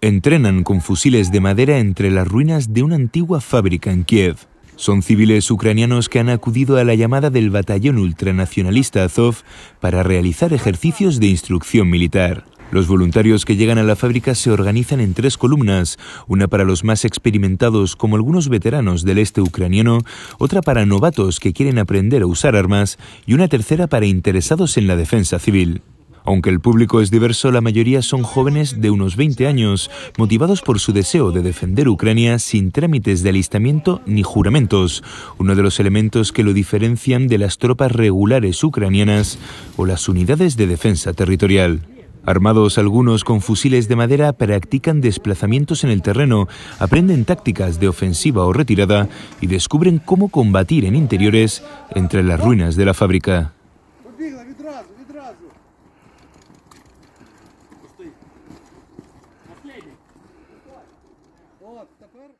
Entrenan con fusiles de madera entre las ruinas de una antigua fábrica en Kiev. Son civiles ucranianos que han acudido a la llamada del batallón ultranacionalista Azov para realizar ejercicios de instrucción militar. Los voluntarios que llegan a la fábrica se organizan en tres columnas, una para los más experimentados como algunos veteranos del este ucraniano, otra para novatos que quieren aprender a usar armas y una tercera para interesados en la defensa civil. Aunque el público es diverso, la mayoría son jóvenes de unos 20 años, motivados por su deseo de defender Ucrania sin trámites de alistamiento ni juramentos, uno de los elementos que lo diferencian de las tropas regulares ucranianas o las unidades de defensa territorial. Armados algunos con fusiles de madera, practican desplazamientos en el terreno, aprenden tácticas de ofensiva o retirada y descubren cómo combatir en interiores entre las ruinas de la fábrica. От, тепер.